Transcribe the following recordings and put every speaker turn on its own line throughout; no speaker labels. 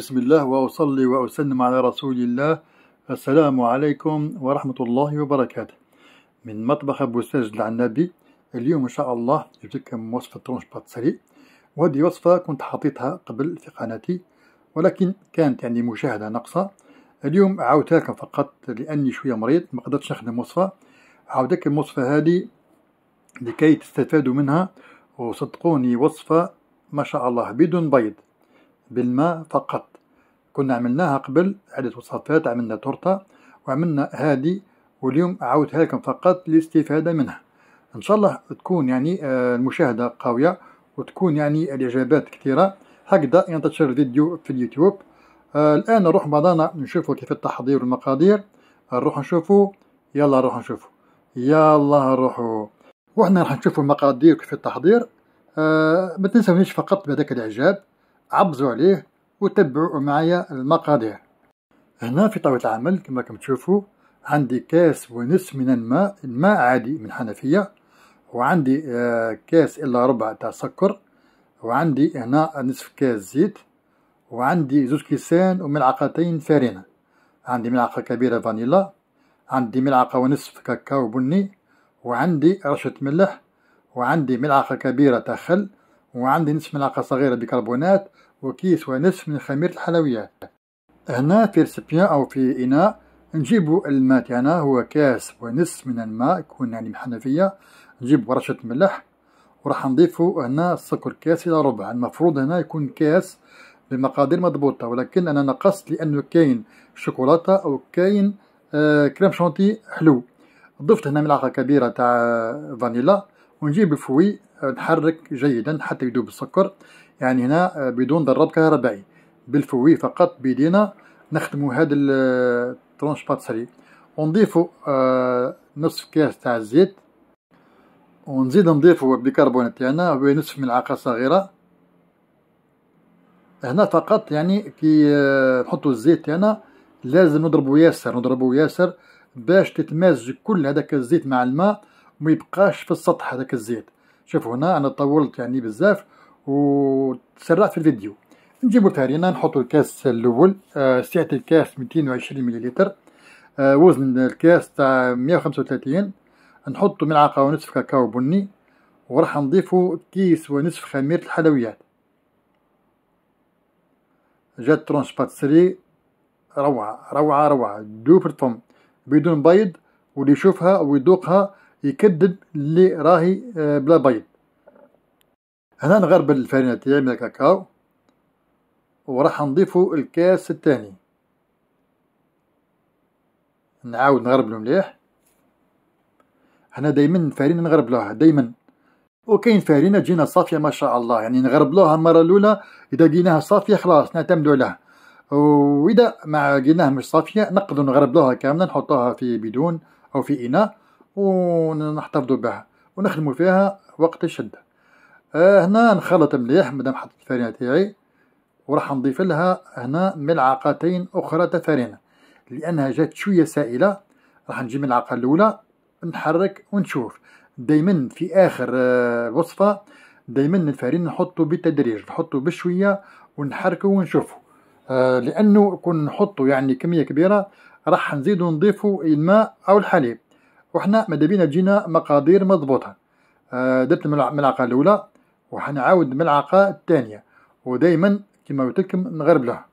بسم الله وأصلي وأسلم على رسول الله السلام عليكم ورحمة الله وبركاته من مطبخ أبو ساجد العنابي اليوم إن شاء الله جبتلكم وصفة ترونش باتسري وهذه وصفة كنت حاطيتها قبل في قناتي ولكن كانت يعني مشاهدة ناقصة اليوم عاودتها لكم فقط لأني شوية مريض ما قدرتش نخدم وصفة لكم الوصفة هذه لكي تستفادوا منها وصدقوني وصفة ما شاء الله بدون بيض بالماء فقط كنا عملناها قبل عدة وصفات عملنا تورتة وعملنا هذه واليوم عاودتها لكم فقط للاستفادة منها إن شاء الله تكون يعني آه، المشاهدة قوية وتكون يعني الإجابات كثيرة هكذا ينتشر الفيديو في اليوتيوب آه، الآن نروح بعضنا نشوفوا كيف التحضير والمقادير نروح نشوفوا يلا نروح نشوفوا يلا نروحوا وحنا راح نشوفوا المقادير كيف التحضير آه، ما تنسونيش فقط بهذاك الإعجاب عبزوا عليه وتبعوا معايا المقادير هنا في طاولة العمل كما راكم تشوفوا عندي كاس ونصف من الماء الماء عادي من حنفية وعندي آه، كاس إلا ربع تاع سكر وعندي هنا نصف كاس زيت وعندي زوج كيسان وملعقتين فارينة عندي ملعقة كبيرة فانيلا عندي ملعقة ونصف كاكاو بني وعندي رشة ملح وعندي ملعقة كبيرة تخل خل وعندي نصف ملعقة صغيرة بيكربونات وكيس ونصف من خميرة الحلويات هنا في ريسيبيان أو في إناء نجيب الماء تاعنا هو كاس ونصف من الماء يكون يعني محنفية نجيب ورشة ملح وراح نضيفو هنا السكر كاس إلى ربع المفروض هنا يكون كاس بمقادير مضبوطة ولكن أنا نقصت لأنه كاين شوكولاتة أو كاين آه، كريم شانتي حلو ضفت هنا ملعقة كبيرة تاع فانيلا ونجيب الفوي نحرك جيدا حتى يذوب السكر يعني هنا آه، بدون ضرب كهربائي بالفوي فقط بيدينا نخدمو هذا الترونش آه، باتسري ونضيفو آه، نصف كاس تاع الزيت ونزيد نضيفو البيكربونات تاعنا يعني هو نصف ملعقة صغيرة هنا فقط يعني كي نحطو الزيت تاعنا يعني لازم نضربو ياسر نضربو ياسر باش تتمازج كل هذاك الزيت مع الماء وميبقاش في السطح هذاك الزيت شوف هنا انا طولت يعني بزاف وتسرعت في الفيديو نجيبو تارينا نحطو الكاس الاول آه، سعه الكاس 220 مليلتر آه، وزن الكاس تاع 135 نحطو ملعقه ونصف كاكاو بني وراح نضيفو كيس ونصف خميره الحلويات جات ترونش باتسري روعه روعه روعه دوبر فم بدون بيض واللي يشوفها ويذوقها يكذب اللي راهي آه، بلا بيض هنا نغربل الفرينة تاعي من الكاكاو وراح نضيفو الكاس الثاني نعاود نغربلو مليح هنا دايما الفرينة نغربلوها دايما وكاين فرينة تجينا صافية ما شاء الله يعني نغربلوها المرة الأولى إذا لقيناها صافية خلاص نعتمدو عليها وإذا ما لقيناها مش صافية نقدر نغربلوها كاملة نحطوها في بدون أو في إناء ونحتفظوا بها ونخدمو فيها وقت الشده، آه، هنا نخلط مليح مادام حطيت الفرينه تاعي وراح نضيفلها هنا ملعقتين أخرى تاع فرينه، لأنها جات شويه سائله راح نجيب الملعقه اللولى نحرك ونشوف، دايما في آخر الوصفه آه، دايما الفرينه نحطو بالتدريج نحطو بشويه ونحركو ونشوفو، آه، لأنو كون نحطو يعني كميه كبيره راح نزيدو نضيفو الماء أو الحليب. وحنا ماذا بينا تجينا مقادير مضبوطه آه، درت الملعقه الاولى وحنعاود الملعقه الثانيه ودائما كما قلت لكم نغربلوها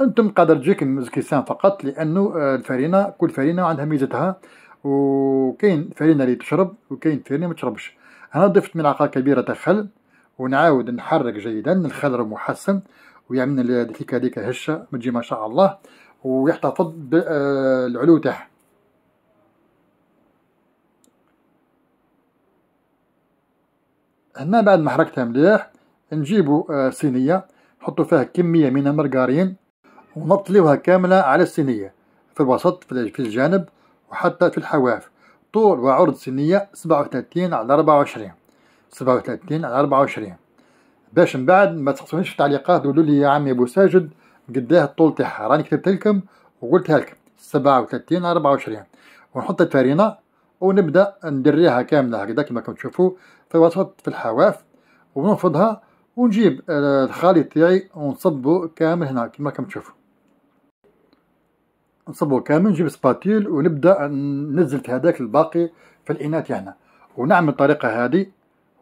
انتم قادر تجيكم كيسان فقط لانه آه، الفرينه كل فرينه عندها ميزتها وكاين فرينه اللي تشرب وكاين فرينه ما تشربش انا ضفت ملعقه كبيره تاع خل ونعاود نحرك جيدا الخل محسن ويعمل لنا هذيك هشه ما تجي ما شاء الله ويحتفظ بالعلو آه، تاعها هنا بعد ما حركتها مليح نجيبو آه، صينية نحطو فيها كمية من المرقارين ونطليوها كاملة على الصينية في الوسط في الجانب وحتى في الحواف طول وعرض صينية سبعة وثلاثين على ربعة وعشرين سبعة وثلاثين على ربعة وعشرين باش من بعد ما تحصلونيش في التعليقات تقولوا لي يا عمي ابو ساجد قداه الطول تاعها راني كتبت لكم وقلتها لكم سبعة وثلاثين ربعة وعشرين ونحط الفارينة ونبدا ندريها كامله هكذا كما راكم تشوفوا في وسط في الحواف ونفضها ونجيب الخليط تاعي ونصبو كامل هنا كما راكم تشوفوا نصبو كامل نجيب سباتيل ونبدا نزلت هذاك الباقي في الاناء تاعنا ونعمل الطريقه هذه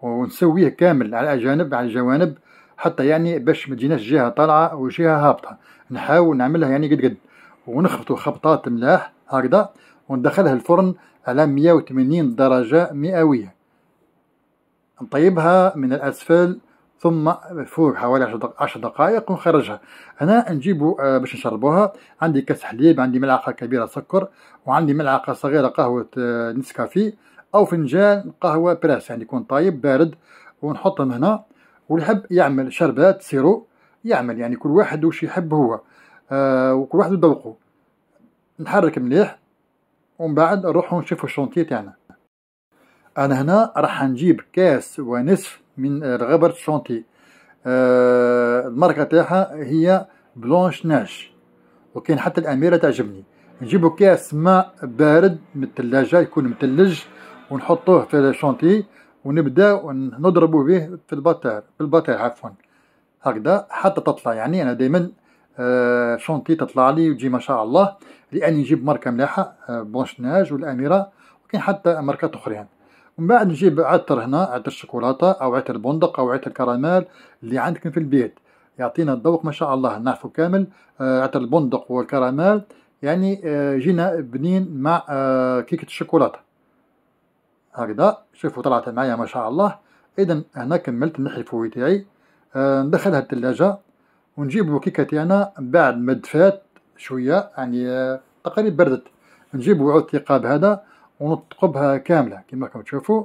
ونسويه كامل على الاجانب على الجوانب حتى يعني باش ما تجيناش جهه طالعه وجهه هابطه نحاول نعملها يعني قد قد ونخبطو خبطات ملاح هكذا وندخلها الفرن على 180 درجة مئوية نطيبها من الأسفل ثم فوق حوالي عشر دقائق ونخرجها هنا نجيبو آه، باش نشربوها عندي كاس حليب عندي ملعقة كبيرة سكر وعندي ملعقة صغيرة قهوة آه، نسكافيه أو فنجان قهوة براس يعني يكون طايب بارد ونحطهم هنا والحب يعمل شربات سيرو يعمل يعني كل واحد وش يحب هو آه وكل واحد ذوقه نحرك مليح ومن بعد نروحو نشوفو الشونتي تاعنا انا هنا راح نجيب كاس ونصف من الغبر الشونتي آه الماركة تاعها هي بلونش ناش وكاين حتى الاميرة تعجبني نجيبو كاس ماء بارد من الثلاجة يكون متلج ونحطوه في الشونتي ونبداو نضربو به في الباتار في الباتار عفوا هكذا حتى تطلع يعني أنا دايما آه، شونتي تطلع لي وتجي ما شاء الله لأني نجيب ماركة ملاحة بونشناج والأميرة وكاين حتى ماركات أخرين ومن بعد نجيب عطر هنا عطر الشوكولاتة أو عطر البندق أو عطر الكراميل اللي عندك في البيت يعطينا الذوق ما شاء الله نعرفو كامل آه، عطر البندق والكراميل يعني آه، جينا بنين مع كيكة الشوكولاتة هكذا شوفوا طلعت معايا ما شاء الله اذا هنا كملت نحي الفوي تاعي آه ندخلها الثلاجه ونجيب الكيكه تاعنا بعد ما دفات شويه يعني آه تقريبا بردت نجيب وعود ثقاب هذا ونطقبها كامله كما راكم تشوفوا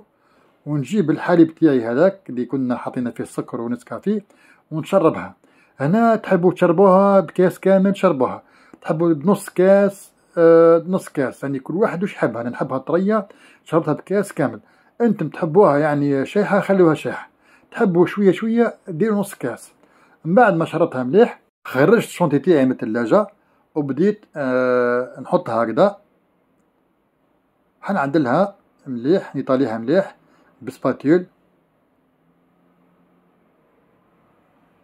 ونجيب الحليب تاعي هذاك اللي كنا حاطين فيه السكر ونسكافيه ونشربها هنا تحبوا تشربوها بكاس كامل شربوها تحبوا بنص كاس آه نص كاس يعني كل واحد وش حبها انا يعني نحبها طريه شربتها بكاس كامل انتم تحبوها يعني شيحه خلوها شيحه تحبوا شويه شويه ديروا نص كاس من بعد ما شربتها مليح خرجت الشونتي تاعي من الثلاجه وبديت آه نحطها هكذا حنعدلها مليح نطاليها مليح بسباتيول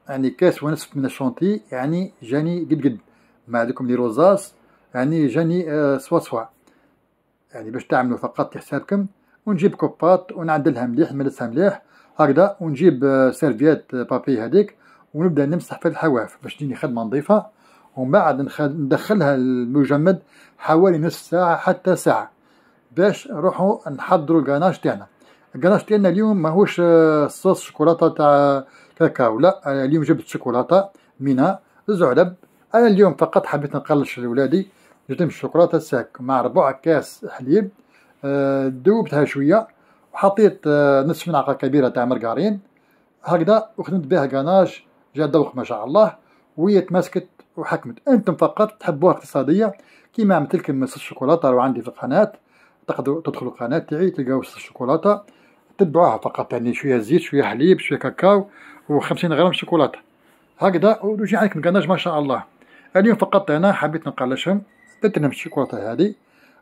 يعني كاس ونصف من الشونتي يعني جاني قد قد ما عليكم لي روزاس يعني جاني آه، سوا سوا يعني باش تعملوا فقط حسابكم ونجيب كوبات ونعدلها مليح نملسها مليح هكذا ونجيب آه، سيرفيات آه، بابي هذيك ونبدا نمسح في الحواف باش تجيني خدمه نظيفه ومن بعد ندخلها المجمد حوالي نص ساعه حتى ساعه باش نروحو نحضروا القناش تاعنا القناش تاعنا اليوم ماهوش صوص شوكولاته تاع كاكاو لا اليوم جبت شوكولاته مينا زعلب انا اليوم فقط حبيت نقلش لولادي جبت الشوكولاته ساك مع ربع كاس حليب ذوبتها آه، شويه وحطيت آه، نصف ملعقه كبيره تاع مرقارين هكذا وخدمت بها غناش جا ذوق ما شاء الله وهي تمسكت وحكمت انتم فقط تحبوها اقتصاديه كيما عملت لكم مس الشوكولاته راه عندي في القناه تقدروا تدخلوا القناه تاعي تلقاو مس الشوكولاته تتبعوها فقط يعني شويه زيت شويه حليب شويه كاكاو و50 غرام شوكولاته هكذا ويجي عليكم غناش ما شاء الله اليوم فقط انا حبيت نقلشهم درت لهم الشيكولاطة هذه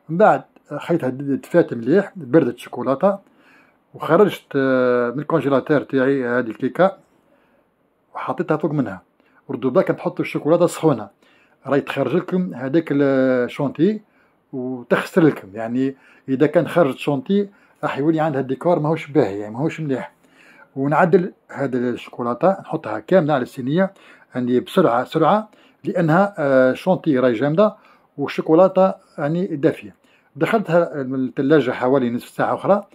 من بعد خيطها دفات مليح بردت الشيكولاطة وخرجت آه، من الكونجيلاتير تاعي هذه الكيكة وحطيتها فوق منها وردوبا كنحطو الشوكولاته سخونه راهي تخرج لكم هذاك الشونتي آه، وتخسر لكم يعني اذا كان خرج شونتي راح يولي عندها الديكور ماهوش باهي يعني ماهوش مليح ونعدل هذا الشوكولاته نحطها كامله على الصينيه يعني بسرعه سرعه لانها آه، شونتي راهي جامده والشوكولاته يعني دافيه دخلتها من الثلاجه حوالي نصف ساعه اخرى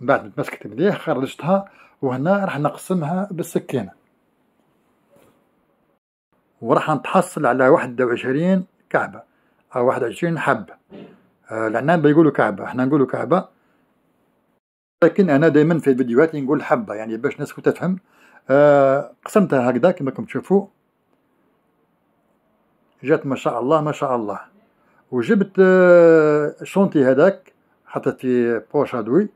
من بعد ما تمسكت مليح خرجتها وهنا راح نقسمها بالسكينه وراح نتحصل على واحد وعشرين كعبه او واحد وعشرين حبه آه، العنان بيقولوا كعبه احنا نقولوا كعبه لكن انا دائما في فيديوهاتي نقول حبه يعني باش الناس تفهم آه، قسمتها هكذا كما راكم تشوفوا جات ما شاء الله ما شاء الله وجبت الشونتي آه، هذاك حطيت في بوش هادوي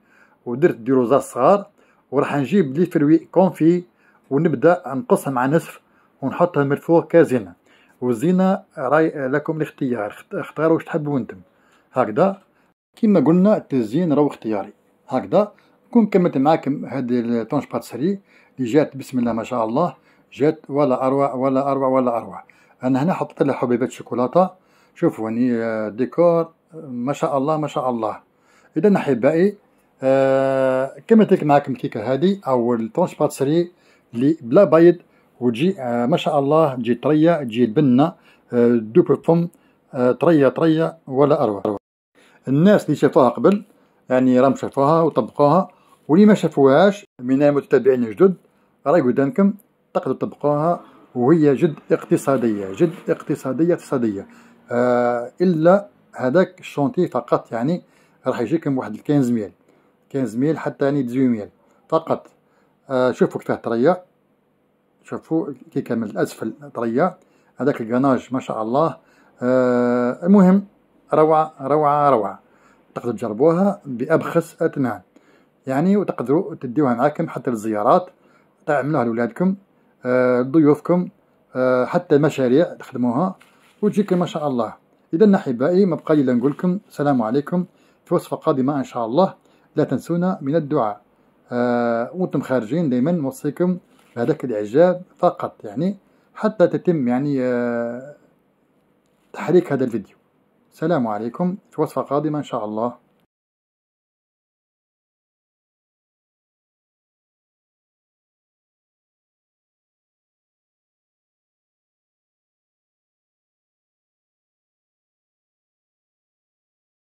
ودرت ديروزات صغار وراح نجيب لي فروي كونفي ونبدا نقصهم على نصف ونحطها الفوق كزينة والزينة راي آه، لكم الاختيار اختاروا واش تحبوا انتم هكذا كما قلنا التزيين راهو اختياري هكذا كون كملت معاكم هذه الطونش باتسري اللي جات بسم الله ما شاء الله جات ولا اروع ولا اروع ولا اروع انا هنا حطيت لها حبيبات شوكولاته شوفوا هني يعني، آه، ديكور ما شاء الله ما شاء الله اذا احبائي آه كما تلك معكم الكيكه هذه او الطونش باتسري اللي بلا بيض وتجي آه ما شاء الله تجي طريه تجي البنه آه دوبل فم آه طريه طريه ولا اروع الناس اللي شافوها قبل يعني راهم شافوها وطبقوها واللي ما شافوهاش من المتابعين الجدد راهي قدامكم تقدروا تطبقوها وهي جد اقتصاديه جد اقتصاديه اقتصاديه آه، الا هذاك الشونتي فقط يعني راح يجيكم واحد 15 ميل 15 ميل حتى يعني 18 ميل فقط آه، شوفوا كيفاه تريا شوفوا كي كامل من الاسفل طريه هذاك الكناج ما شاء الله آه المهم روعه روعه روعه تقدروا تجربوها بابخس اثمان يعني وتقدروا تديوها معاكم حتى للزيارات تعملوها طيب، لولادكم آه لضيوفكم آه حتى المشاريع تخدموها وتجيك ما شاء الله إذا أحبائي ما بقى إلا نقول لكم السلام عليكم في وصفة قادمة إن شاء الله لا تنسونا من الدعاء آه وانتم خارجين دائما نوصيكم بهذاك الإعجاب فقط يعني حتى تتم يعني آه تحريك هذا الفيديو السلام عليكم في وصفة قادمة إن شاء الله